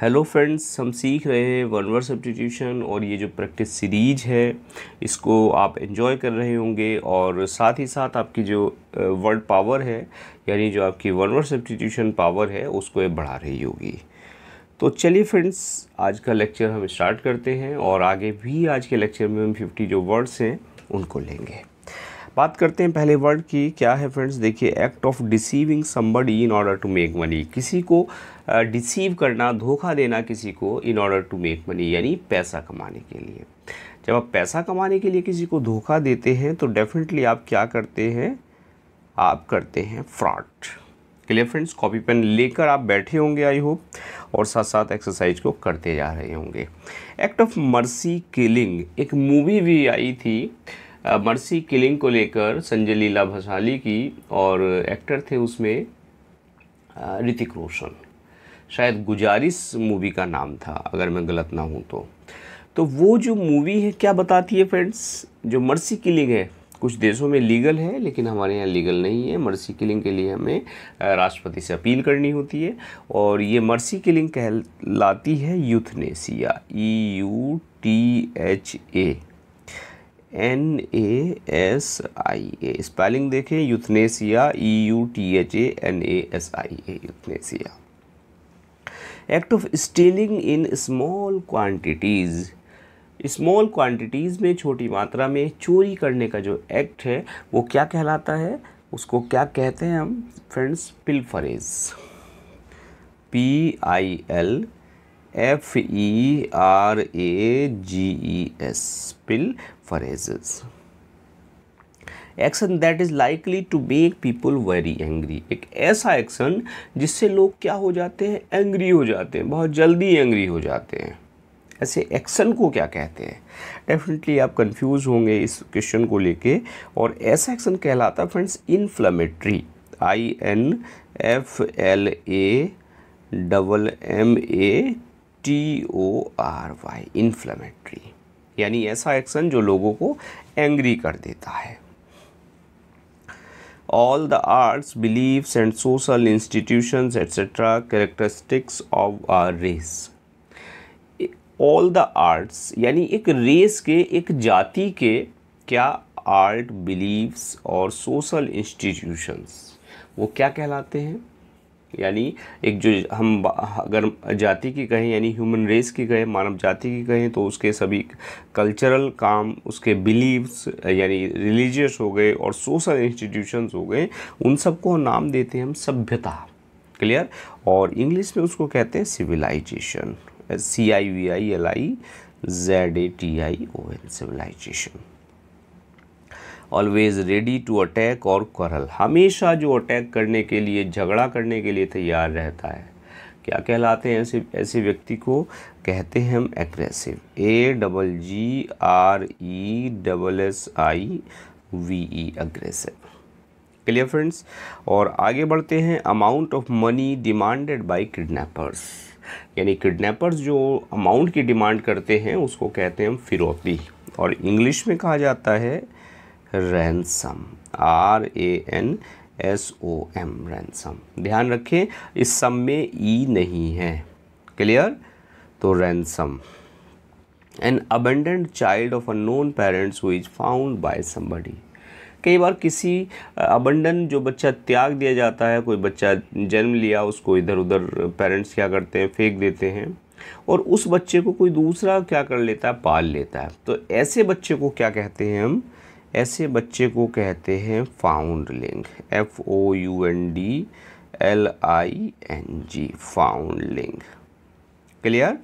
Hello friends हम सीख रहे हैं वन वर्ड सब्सटीट्यूशन और ये जो प्रैक्टिस सीरीज है इसको आप एंजॉय कर रहे होंगे और साथ ही साथ आपकी जो वर्ड पावर है यानी जो आपकी वन वर्ड सब्सटीट्यूशन पावर है उसको ये बढ़ा रही होगी तो चलिए फ्रेंड्स आज का लेक्चर हम स्टार्ट करते हैं और आगे भी आज के लेक्चर में हम फिफ्टी जो वर्ड्स हैं उनको लेंगे बात करते हैं पहले वर्ड की क्या है फ्रेंड्स देखिए act of deceiving somebody in order to make money किसी को डिसीव uh, करना धोखा देना किसी को in order to make money यानी पैसा कमाने के लिए जब आप पैसा कमाने के लिए किसी को धोखा देते हैं तो डेफिनेटली आप क्या करते हैं आप करते हैं fraud clear friends copy pen लेकर आप बैठे होंगे आई होप और साथ साथ एक्सरसाइज को करते जा रहे होंगे एक्ट ऑफ मर्सी किलिंग एक मूवी भी आई थी मर्सी किलिंग को लेकर संजय लीला भसाली की और एक्टर थे उसमें ऋतिक रोशन शायद गुजारिश मूवी का नाम था अगर मैं गलत ना हूँ तो तो वो जो मूवी है क्या बताती है फ्रेंड्स जो मर्सी किलिंग है कुछ देशों में लीगल है लेकिन हमारे यहाँ लीगल नहीं है मर्सी किलिंग के लिए हमें राष्ट्रपति से अपील करनी होती है और ये मर्सी किलिंग कहलाती है euthanasia E U T H A N A S I A spelling देखें euthanasia E U T H A N A S I A euthanasia act of stealing in small quantities small quantities में छोटी मात्रा में चोरी करने का जो act है वो क्या कहलाता है उसको क्या कहते हैं हम friends pilferage P I L F E R A G E एस पिल phrases. Action that is likely to make people very angry एक ऐसा एक्शन जिससे लोग क्या हो जाते हैं एंग्री हो जाते हैं बहुत जल्दी एंग्री हो जाते हैं ऐसे एक्शन को क्या कहते हैं डेफिनेटली आप कंफ्यूज होंगे इस क्वेश्चन को लेके और ऐसा एक्शन कहलाता है friends inflammatory I N F L A double M A T O R Y inflammatory यानी ऐसा एक्शन जो लोगों को एंग्री कर देता है all the arts beliefs and social institution etcetera characteristics of a race all the arts यानी एक रेस के एक जाति के क्या आर्ट बिलीव्स और सोशल इंस्टीट्यूशंस वो क्या कहलाते हैं यानी एक जो हम अगर जाति की कहें यानी ह्यूमन रेस की कहें मानव जाति की कहें तो उसके सभी कल्चरल काम उसके बिलीव्स यानी रिलीजियस हो गए और सोशल इंस्टीट्यूशंस हो गए उन सबको नाम देते हैं हम सभ्यता क्लियर और इंग्लिश में उसको कहते हैं civilization C I V I L I Z A T I O N civilization always ready to attack और करल हमेशा जो अटैक करने के लिए झगड़ा करने के लिए तैयार रहता है क्या कहलाते हैं ऐसे ऐसे व्यक्ति को कहते हैं हम aggressive A double G R E double S I V E aggressive clear friends और आगे बढ़ते हैं amount of money demanded by kidnappers यानी किडनैपर्स जो अमाउंट की डिमांड करते हैं उसको कहते हैं हम फिरौती और इंग्लिश में कहा जाता है ransom R A N S O M ransom ध्यान रखें इस सम में ई e नहीं है क्लियर तो ransom an abandoned child of a known parents who is found by somebody कई बार किसी अबंडन जो बच्चा त्याग दिया जाता है कोई बच्चा जन्म लिया उसको इधर उधर पेरेंट्स क्या करते हैं फेंक देते हैं और उस बच्चे को कोई दूसरा क्या कर लेता है पाल लेता है तो ऐसे बच्चे को क्या कहते हैं हम ऐसे बच्चे को कहते हैं foundling F O U N D L I N G foundling clear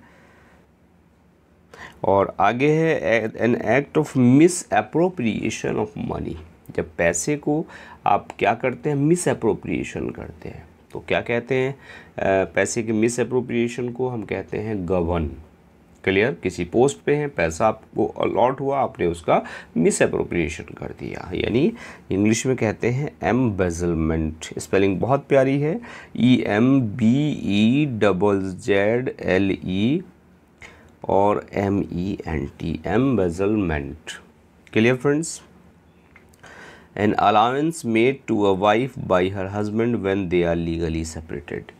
और आगे है an act of misappropriation of money जब पैसे को आप क्या करते हैं मिस अप्रोप्रिएशन करते हैं तो क्या कहते हैं पैसे के मिस अप्रोप्रिएशन को हम कहते हैं गवन क्लियर किसी पोस्ट पे हैं पैसा आपको अलॉट हुआ आपने उसका मिस अप्रोप्रिएशन कर दिया यानी इंग्लिश में कहते हैं एम्बेजलमेंट स्पेलिंग बहुत प्यारी है E M B E double Z L E और M E N T embezzlement clear friends an allowance made to a wife by her husband when they are legally separated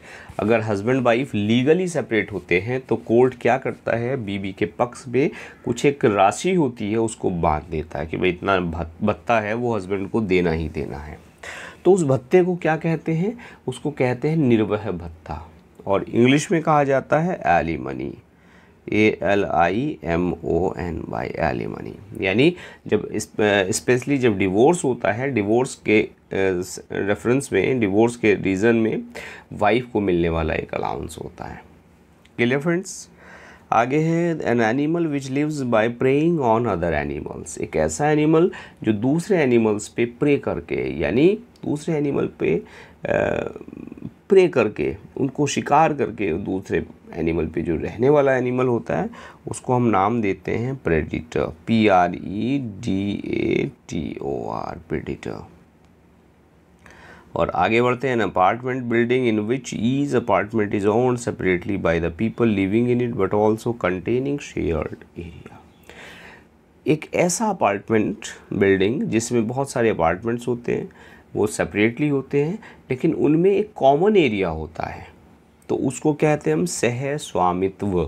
अगर husband wife legally separate होते हैं तो court क्या करता है बीबी के पक्ष में कुछ एक राशि होती है उसको बांध देता है कि भाई इतना भत्ता है वो हस्बैंड को देना ही देना है तो उस भत्ते को क्या कहते हैं उसको कहते हैं निर्वह भत्ता और इंग्लिश में कहा जाता है alimony A L I M O N Y alimony यानी जब इस्पेशली जब डिवोर्स होता है डिवोर्स के रेफरेंस में डिवोर्स के रीज़न में वाइफ को मिलने वाला एक अलाउंस होता है क्लियर फ्रेंड्स आगे है an animal which lives by preying on other animals एक ऐसा एनिमल जो दूसरे एनिमल्स पे प्रे करके यानी दूसरे एनिमल पे प्रे करके उनको शिकार करके दूसरे एनिमल पे जो रहने वाला एनिमल होता है उसको हम नाम देते हैं predator P R E D A T O R predator और आगे बढ़ते हैं apartment building in which each apartment is owned separately by the people living in it but also containing shared area एक ऐसा अपार्टमेंट बिल्डिंग जिसमें बहुत सारे apartments होते हैं वो सेपरेटली होते हैं लेकिन उनमें एक कॉमन एरिया होता है तो उसको कहते हैं हम सह स्वामित्व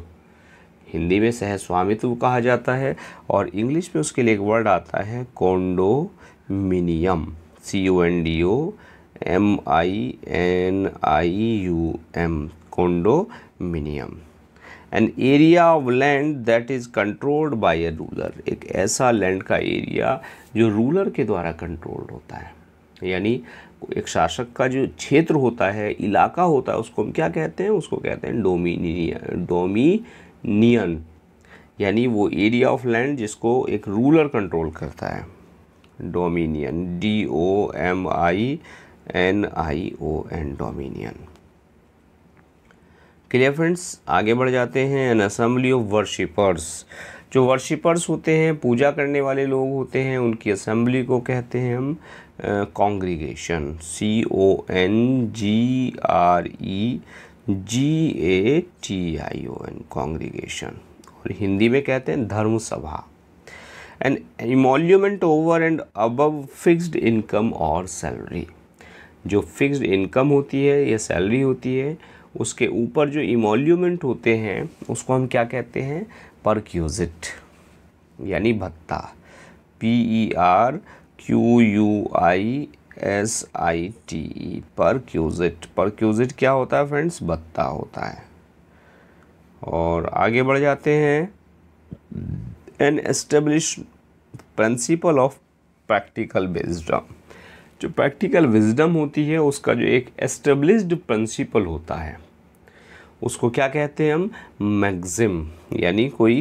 हिंदी में सह स्वामित्व कहा जाता है और इंग्लिश में उसके लिए एक वर्ड आता है condominium C O N D O M I N I U M condominium an area of land that is controlled by a ruler एक ऐसा लैंड का एरिया जो रूलर के द्वारा कंट्रोल्ड होता है यानी एक शासक का जो क्षेत्र होता है इलाका होता है उसको हम क्या कहते हैं उसको कहते हैं डोमिनियन डोमिनियन यानी वो एरिया ऑफ लैंड जिसको एक रूलर कंट्रोल करता है dominion D O M I N I O N dominion clear friends आगे बढ़ जाते हैं एन असम्बली ऑफ वर्शिपर्स जो वर्शिपर्स होते हैं पूजा करने वाले लोग होते हैं उनकी असेंबली को कहते हैं हम congregation C O N G R E G A T I O N congregation और हिंदी में कहते हैं धर्म सभा and emolument over and above fixed income और सैलरी जो फिक्स्ड इनकम होती है या सैलरी होती है उसके ऊपर जो इमोल्यूमेंट होते हैं उसको हम क्या कहते हैं पर क्यूजिट यानी भत्ता P E R Q U I S I T E perquisite पर क्यूजिट क्या होता है फ्रेंड्स भत्ता होता है और आगे बढ़ जाते हैं an established principle of practical wisdom जो प्रैक्टिकल विजडम होती है उसका जो एक एस्टेब्लिश्ड प्रिंसिपल होता है उसको क्या कहते हैं हम मैगज़िम यानी कोई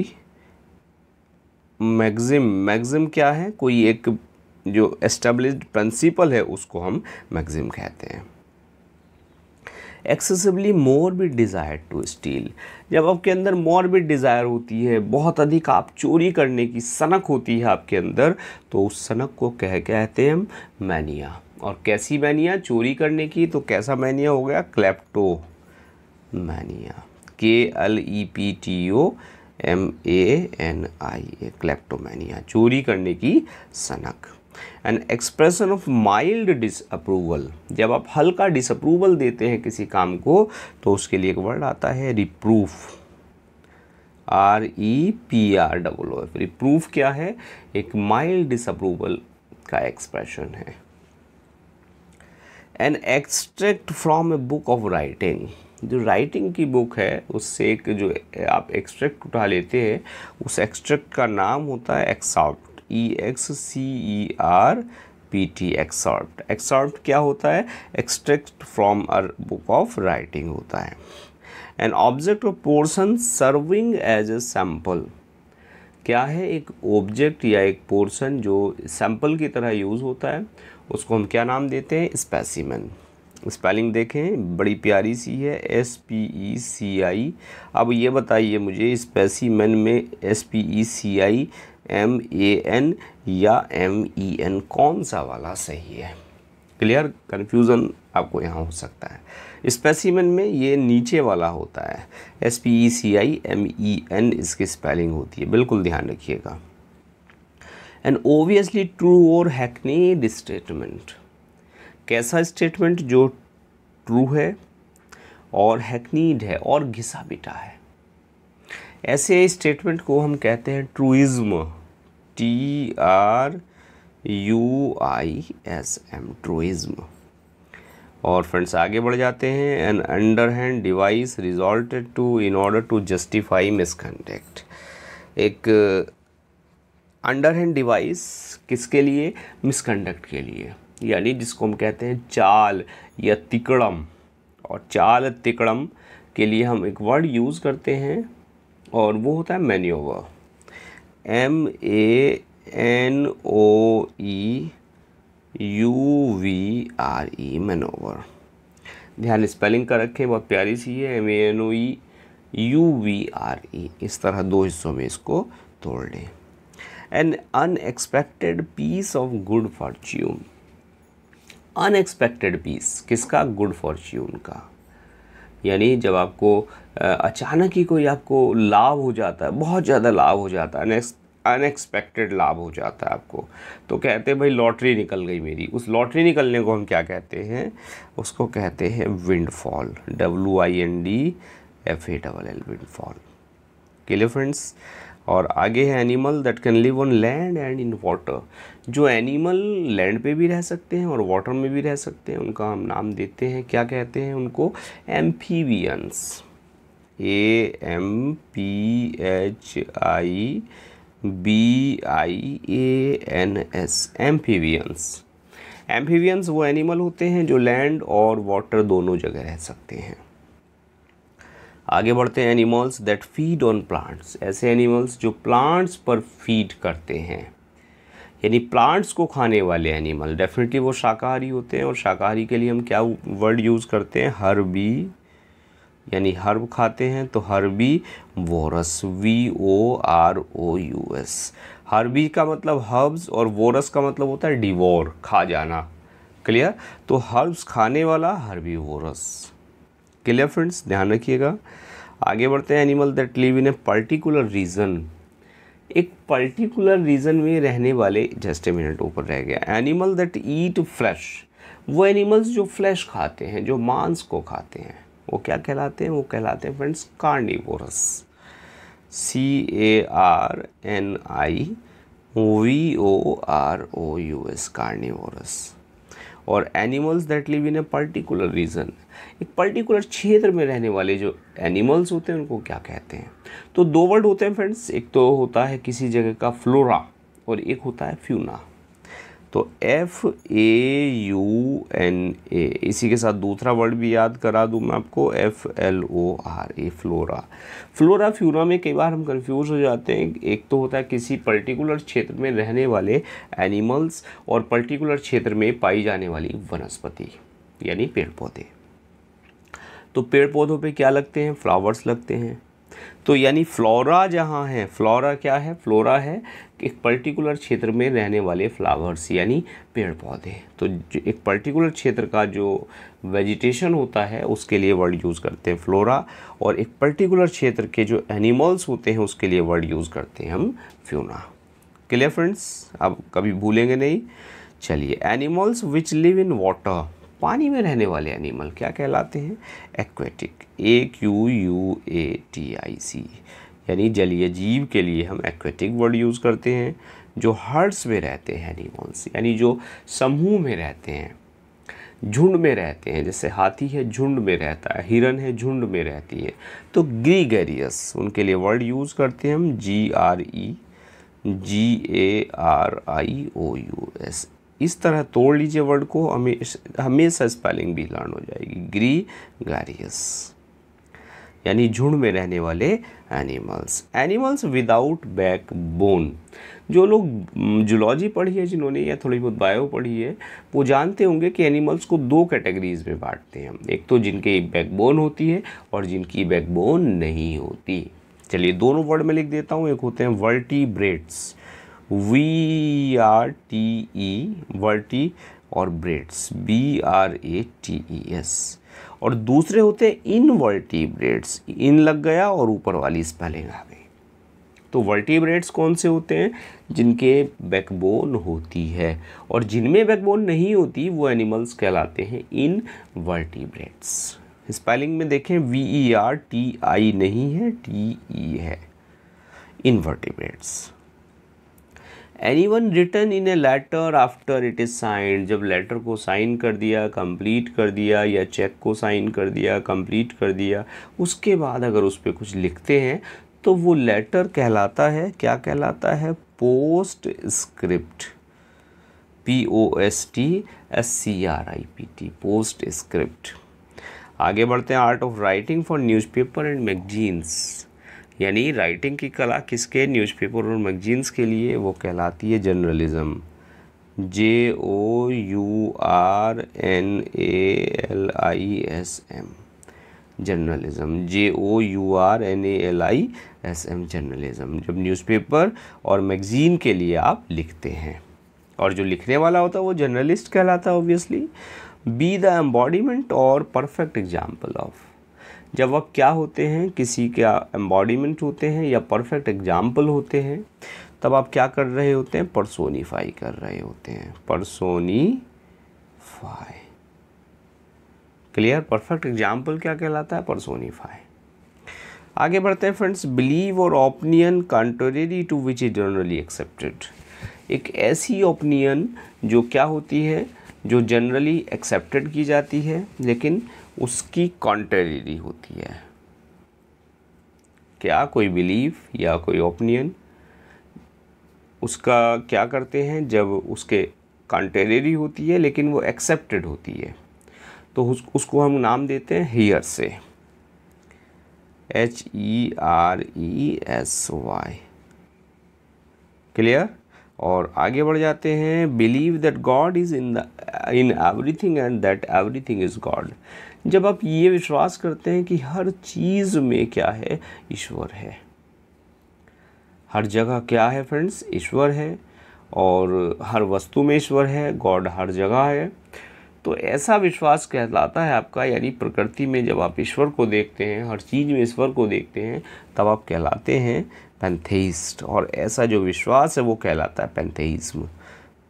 मैगज़िम मैगज़िम क्या है कोई एक जो एस्टेब्लिश प्रिंसिपल है उसको हम मैगज़िम कहते हैं एक्सेसिबली मोर भी डिज़ायर टू स्टील जब आपके अंदर मोर भी डिज़ायर होती है बहुत अधिक आप चोरी करने की सनक होती है आपके अंदर तो उस सनक को कह कहते हैं हम मैनिया और कैसी मैनिया चोरी करने की तो कैसा मैनिया हो गया kleptomania K L E P T O M A N I A kleptomania चोरी करने की सनक an expression of mild disapproval जब आप हल्का डिसअप्रूवल देते हैं किसी काम को तो उसके लिए एक वर्ड आता है reproof R E P R double O F reproof क्या है एक माइल्ड डिसअप्रूवल का एक्सप्रेशन है an extract from a book of writing जो राइटिंग की बुक है उससे एक जो आप एक्सट्रैक्ट उठा लेते हैं उस एक्सट्रैक्ट का नाम होता है excerpt E X C E R P T excerpt excerpt क्या होता है extract from a book of writing होता है an object or portion serving as a sample क्या है एक ऑब्जेक्ट या एक पोर्सन जो सैम्पल की तरह यूज़ होता है उसको हम क्या नाम देते हैं स्पेसिमन स्पेलिंग देखें बड़ी प्यारी सी है एस पी ई सी आई अब ये बताइए मुझे स्पेसीमैन में S P E C I M A N या एम ई एन कौन सा वाला सही है क्लियर कन्फ्यूज़न आपको यहाँ हो सकता है मैन में ये नीचे वाला होता है S P E C I M E N इसकी स्पेलिंग होती है बिल्कुल ध्यान रखिएगा एंड ओबियसली ट्रू और हैकनेड स्टेटमेंट कैसा स्टेटमेंट जो ट्रू है और हैकनीड है और घिसा बिटा है ऐसे स्टेटमेंट को हम कहते हैं truism T R U I S M truism और फ्रेंड्स आगे बढ़ जाते हैं an underhand device resorted to in order to justify misconduct एक अंडर हैंड डिवाइस किसके लिए मिसकंडक्ट के लिए यानी जिसको हम कहते हैं चाल या तिकड़म और चाल तिकड़म के लिए हम एक वर्ड यूज़ करते हैं और वो होता है manoeuvre M A N O E e U V R E e, manoeuvre ध्यान स्पेलिंग का रखें बहुत प्यारी सी है M A N O E U V R E इस तरह दो हिस्सों में इसको तोड़ लें an unexpected piece of good fortune unexpected piece किसका गुड फॉर्च्यून का यानी जब आपको अचानक ही कोई आपको लाभ हो जाता है बहुत ज़्यादा लाभ हो जाता है अनएक्सपेक्टेड लाभ हो जाता है आपको तो कहते हैं भाई लॉटरी निकल गई मेरी उस लॉटरी निकलने को हम क्या कहते हैं उसको कहते हैं windfall W I N D F A double L windfall clear friends और आगे है animal that can live on land and in water जो एनिमल लैंड पे भी रह सकते हैं और वाटर में भी रह सकते हैं उनका हम नाम देते हैं क्या कहते हैं उनको amphibians A M P H I B I A N S amphibians amphibians वो एनिमल होते हैं जो लैंड और वाटर दोनों जगह रह सकते हैं आगे बढ़ते हैं animals that feed on plants ऐसे एनिमल्स जो प्लांट्स पर फीड करते हैं यानी प्लांट्स को खाने वाले एनिमल डेफिनेटली वो शाकाहारी होते हैं और शाकाहारी के लिए हम क्या वर्ड यूज़ करते हैं हर्बी यानी हर्ब खाते हैं तो herbivorous V O R O U S हर्बी का मतलब हर्ब्स और वोरस का मतलब होता है डिवोर खा जाना क्लियर तो हर्ब्स खाने वाला हर्बी वोरस क्लियर फ्रेंड्स ध्यान रखिएगा आगे बढ़ते हैं animal that live in a particular region एक पर्टिकुलर रीज़न में रहने वाले जस्ट ए मिनट ऊपर रह गया एनिमल दैट ईट फ्लैश वो एनिमल्स जो फ्लैश खाते हैं जो मांस को खाते हैं वो क्या कहलाते हैं वो कहलाते हैं friends carnivorous C A R N I V O R O U S carnivorous और animals that live in a particular region एक पर्टिकुलर क्षेत्र में रहने वाले जो एनिमल्स होते हैं उनको क्या कहते हैं तो दो वर्ड होते हैं फ्रेंड्स एक तो होता है किसी जगह का फ्लोरा और एक होता है फ्यूना तो F A U N A इसी के साथ दूसरा वर्ड भी याद करा दूँ मैं आपको F L O R A flora flora फ्यूरा में कई बार हम कंफ्यूज हो जाते हैं एक तो होता है किसी पर्टिकुलर क्षेत्र में रहने वाले एनिमल्स और पर्टिकुलर क्षेत्र में पाई जाने वाली वनस्पति यानी पेड़ पौधे तो पेड़ पौधों पे क्या लगते हैं फ्लावर्स लगते हैं तो यानी फ्लोरा जहाँ है फ्लोरा क्या है फ्लोरा है एक पर्टिकुलर क्षेत्र में रहने वाले फ्लावर्स यानी पेड़ पौधे तो एक पर्टिकुलर क्षेत्र का जो वेजिटेशन होता है उसके लिए वर्ड यूज़ करते हैं फ्लोरा और एक पर्टिकुलर क्षेत्र के जो एनिमल्स होते हैं उसके लिए वर्ड यूज़ करते हैं हम फ्यूना क्लियर फ्रेंड्स आप कभी भूलेंगे नहीं चलिए animals which live in water पानी में रहने वाले एनिमल क्या कहलाते हैं aquatic A Q U A T I C यानी जलीय जीव के लिए हम एक्वेटिक वर्ड यूज़ करते हैं जो हर्ड्स में रहते हैं एनिमल्स यानी जो समूह में रहते हैं झुंड में रहते हैं जैसे हाथी है झुंड में रहता है हिरन है झुंड में रहती है तो ग्रीगेरियस उनके लिए वर्ड यूज़ करते हैं हम G R E G A R I O U S इस तरह तोड़ लीजिए वर्ड को हमेशा हमेशा स्पेलिंग भी लर्न हो जाएगी ग्री गारियस यानी झुंड में रहने वाले animals animals without back bone जो लोग जुलॉजी पढ़ी है जिन्होंने या थोड़ी बहुत बायो पढ़ी है वो जानते होंगे कि एनिमल्स को दो कैटेगरीज में बांटते हैं एक तो जिनके बैकबोन होती है और जिनकी बैकबोन नहीं होती चलिए दोनों वर्ड में लिख देता हूँ एक होते हैं vertebrates V R T E वर्टी और ब्रेड्स B R A T E S और दूसरे होते हैं इन वर्टी ब्रेड्स इन लग गया और ऊपर वाली स्पेलिंग आ गई तो वर्टी ब्रेड्स कौन से होते हैं जिनके बैकबोन होती है और जिनमें बैकबोन नहीं होती वो एनिमल्स कहलाते हैं इन वर्टी ब्रेड्स स्पेलिंग में देखें V E R T I नहीं है टी ई e है ब्रेड्स any one written in a letter after it is signed जब लेटर को साइन कर दिया कंप्लीट कर दिया या चेक को साइन कर दिया कंप्लीट कर दिया उसके बाद अगर उस पर कुछ लिखते हैं तो वो लेटर कहलाता है क्या कहलाता है postscript P O S T S C R I P T postscript आगे बढ़ते हैं art of writing for newspaper and magazines यानी राइटिंग की कला किसके न्यूज़पेपर और मैगजीन्स के लिए वो कहलाती है journalism J O U R N A L I S M journalism J O U R N A L I S M journalism जब न्यूज़पेपर और मैगज़ीन के लिए आप लिखते हैं और जो लिखने वाला होता है वो जर्नलिस्ट कहलाता है obviously be the embodiment or perfect example of जब वह क्या होते हैं किसी का एम्बॉडीमेंट होते हैं या परफेक्ट एग्जाम्पल होते हैं तब आप क्या कर रहे होते हैं परसोनीफाई कर रहे होते हैं फाई क्लियर परफेक्ट एग्जाम्पल क्या कहलाता है परसोनीफाई आगे बढ़ते हैं friends belief or opinion contrary to which is generally accepted एक ऐसी ओपिनियन जो क्या होती है जो जनरली एक्सेप्टेड की जाती है लेकिन उसकी कॉन्ट्रेरी होती है क्या कोई बिलीफ या कोई ओपिनियन उसका क्या करते हैं जब उसके कॉन्ट्रेरी होती है लेकिन वो एक्सेप्टेड होती है तो उस, उसको हम नाम देते हैं heresy H E R E S Y clear और आगे बढ़ जाते हैं belief that God is in the in everything and that everything is God जब आप ये विश्वास करते हैं कि हर चीज़ में क्या है ईश्वर है हर जगह क्या है फ्रेंड्स ईश्वर है और हर वस्तु में ईश्वर है गॉड हर जगह है तो ऐसा विश्वास कहलाता है आपका यानी प्रकृति में जब आप ईश्वर को देखते हैं हर चीज़ में ईश्वर को देखते हैं तब आप कहलाते हैं पेंथेइस्ट और ऐसा जो विश्वास है वो कहलाता है pantheism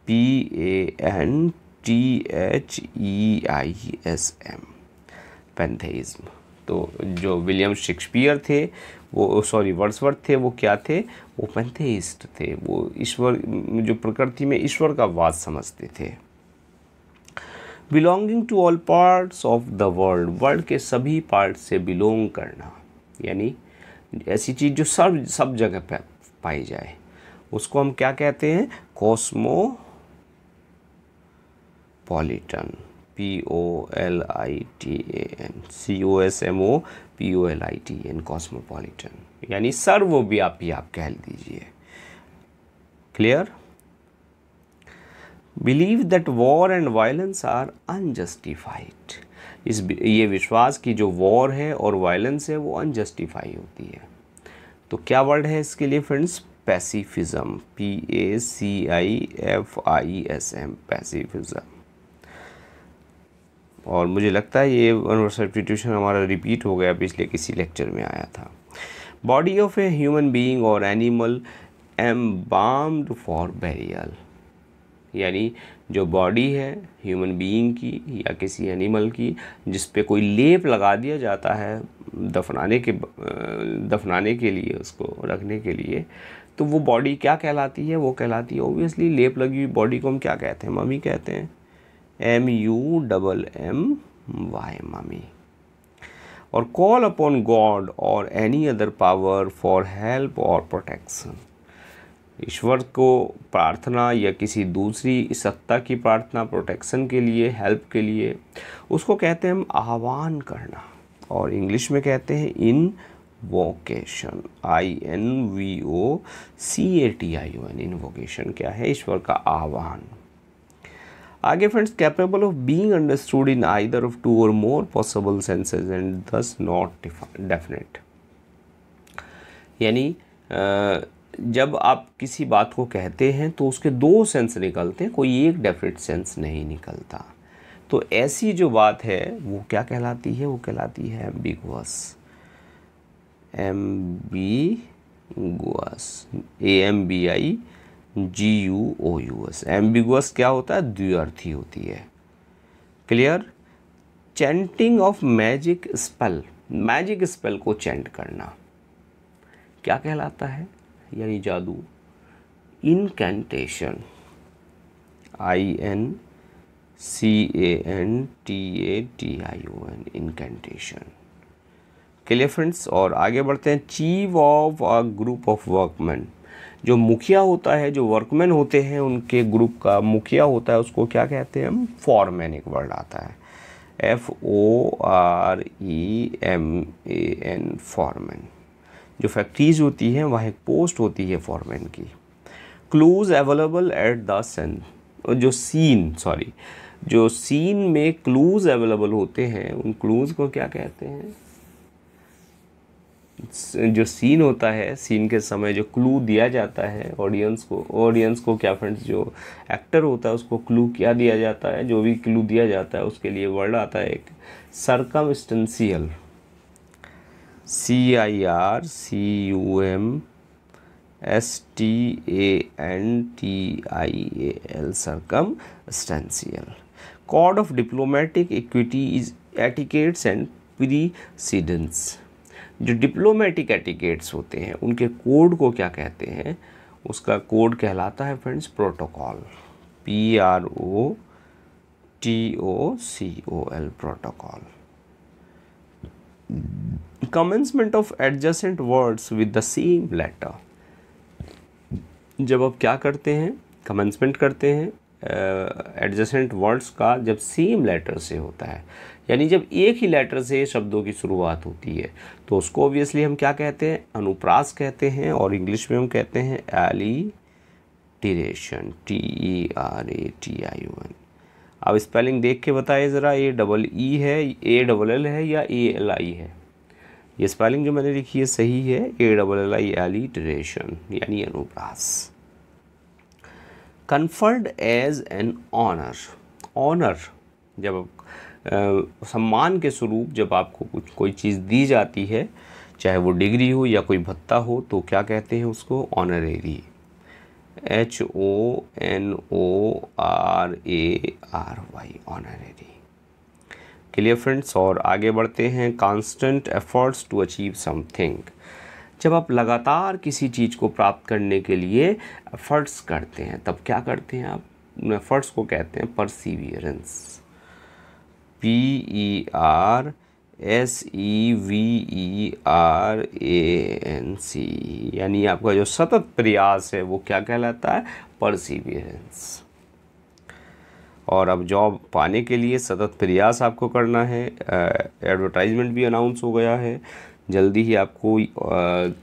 P A N T H E I S M pantheism तो जो विलियम शेक्सपियर थे वो सॉरी वर्ड्सवर्थ थे वो क्या थे वो पैंथेइस्ट थे वो ईश्वर जो प्रकृति में ईश्वर का वाद समझते थे belonging to all parts of the world world के सभी पार्ट से बिलोंग करना यानी ऐसी चीज़ जो सब सब जगह पर पाई जाए उसको हम क्या कहते हैं cosmopolitan P O L I T A N C O S M O P O L I T N cosmopolitan यानी सर्वव्यापी भी आप आप कह दीजिए clear belief that war and violence are unjustified इस ये विश्वास की जो वॉर है और वायलेंस है वो अनजस्टिफाई होती है तो क्या वर्ड है इसके लिए friends pacifism P A C I F I S M pacifism और मुझे लगता है ये वन सब्सटीट्यूशन हमारा रिपीट हो गया पिछले किसी लेक्चर में आया था body of a human being or animal embalmed for burial यानी जो बॉडी है ह्यूमन बीइंग की या किसी एनिमल की जिस पे कोई लेप लगा दिया जाता है दफनाने के दफनाने के लिए उसको रखने के लिए तो वो बॉडी क्या कहलाती है वो कहलाती है ओबियसली लेप लगी हुई बॉडी को हम क्या कहते हैं मम्मी कहते हैं M U double M Y mummy और call upon God or any other power for help or protection ईश्वर को प्रार्थना या किसी दूसरी सत्ता की प्रार्थना प्रोटेक्शन के लिए हेल्प के लिए उसको कहते हैं हम आह्वान करना और इंग्लिश में कहते हैं invocation I N V O C A T I O N invocation क्या है ईश्वर का आह्वान आगे friends capable of being understood in either of two or more possible senses and thus not definite यानी जब आप किसी बात को कहते हैं तो उसके दो सेंस निकलते हैं कोई एक डेफिनेट सेंस नहीं निकलता तो ऐसी जो बात है वो क्या कहलाती है वो कहलाती है एम्बिगुअस एम बी गुअस A M B I G U O U S ambiguous क्या होता है द्व्यर्थी होती है clear chanting of magic spell magic spell को चैंट करना क्या कहलाता है यानी जादू incantation I N C A N T A T I O N incantation clear friends और आगे बढ़ते हैं chief of a group of workman जो मुखिया होता है जो वर्कमैन होते हैं उनके ग्रुप का मुखिया होता है उसको क्या कहते हैं हम फॉरमैन एक वर्ड आता है F O R E M A N foreman जो फैक्ट्रीज होती हैं वहाँ एक पोस्ट होती है फॉरमैन की clues available at the sun जो सीन सॉरी जो सीन में क्लूज अवेलेबल होते हैं उन क्लूज को क्या कहते हैं जो सीन होता है सीन के समय जो क्लू दिया जाता है ऑडियंस को ऑडियंस को क्या फ्रेंड्स जो एक्टर होता है उसको क्लू क्या दिया जाता है जो भी क्लू दिया जाता है उसके लिए वर्ड आता है एक circumstantial C I R C U M S T A N T I A L स्टेंसियल code of diplomatic etiquette is etiquettes and precedence जो डिप्लोमेटिक एटिकेट्स होते हैं उनके कोड को क्या कहते हैं उसका कोड कहलाता है friends protocol P R O T O C O L protocol commencement of adjacent words with the same letter जब आप क्या करते हैं कमेंसमेंट करते हैं एडजसेंट वर्ड्स का जब सेम लेटर से होता है यानी जब एक ही लेटर से शब्दों की शुरुआत होती है तो उसको ऑब्वियसली हम क्या कहते हैं अनुप्रास कहते हैं और इंग्लिश में हम कहते हैं alliteration T E R A T I one अब स्पेलिंग देख के बताइए ज़रा ए डबल ई e है ए डबल एल है या ए एल आई है ये स्पेलिंग जो मैंने लिखी है सही है A double L I alliteration यानी अनुप्रास conferred as an honour honour जब सम्मान के स्वरूप जब आपको कुछ कोई चीज़ दी जाती है चाहे वो डिग्री हो या कोई भत्ता हो तो क्या कहते हैं उसको honorary H O N O R A R Y honorary clear friends और आगे बढ़ते हैं constant efforts to achieve something जब आप लगातार किसी चीज़ को प्राप्त करने के लिए एफर्ट्स करते हैं तब क्या करते हैं आप एफर्ट्स को कहते हैं perseverance P E e R S E e V E e R A N C E आपका जो सतत प्रयास है वो क्या कहलाता है परसिवियरेंस और अब जॉब पाने के लिए सतत प्रयास आपको करना है एडवर्टाइजमेंट भी अनाउंस हो गया है जल्दी ही आपको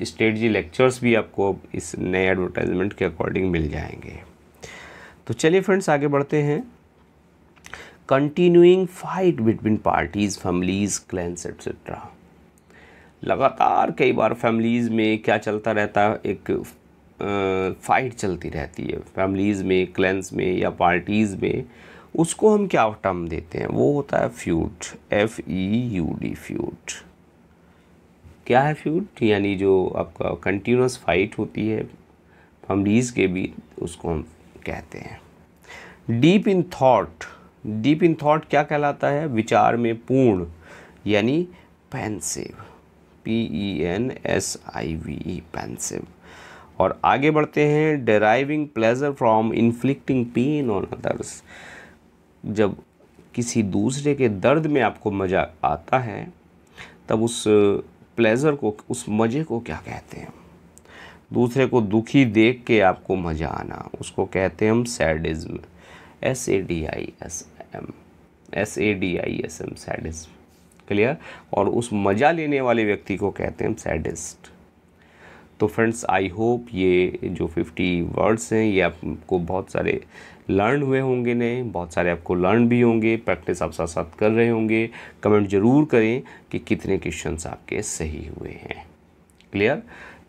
स्ट्रेटजी लेक्चर्स भी आपको इस नए एडवर्टाइजमेंट के अकॉर्डिंग मिल जाएंगे तो चलिए फ्रेंड्स आगे बढ़ते हैं continuing fight between parties families clans etcetera लगातार कई बार फैमिलीज़ में क्या चलता रहता है एक फाइट चलती रहती है फैमिलीज़ में क्लैंस में या पार्टीज़ में उसको हम क्या टर्म देते हैं वो होता है feud F E U D feud क्या है फ्यूड यानी जो आपका कंटिन्यूस फाइट होती है फमलीज के बीच उसको हम कहते हैं deep in thought deep in thought क्या कहलाता है विचार में पूर्ण यानी pensive P E N S I V E pensive और आगे बढ़ते हैं deriving pleasure from inflicting pain on others जब किसी दूसरे के दर्द में आपको मज़ा आता है तब उस प्लेजर को उस मज़े को क्या कहते हैं दूसरे को दुखी देख के आपको मज़ा आना उसको कहते हैं हम sadism S A D I S M S A D I S M sadism clear और उस मज़ा लेने वाले व्यक्ति को कहते हैं हम सैडिस्ट तो फ्रेंड्स आई होप ये जो 50 वर्ड्स हैं ये आपको बहुत सारे लर्न हुए होंगे नए बहुत सारे आपको लर्न भी होंगे प्रैक्टिस आप साथ साथ कर रहे होंगे कमेंट ज़रूर करें कि कितने क्वेश्चन आपके सही हुए हैं क्लियर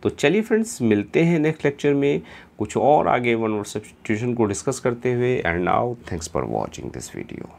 तो चलिए फ्रेंड्स मिलते हैं नेक्स्ट लेक्चर में कुछ और आगे वन वर्ड सब्सिट्यूशन को डिस्कस करते हुए and now thanks for watching this video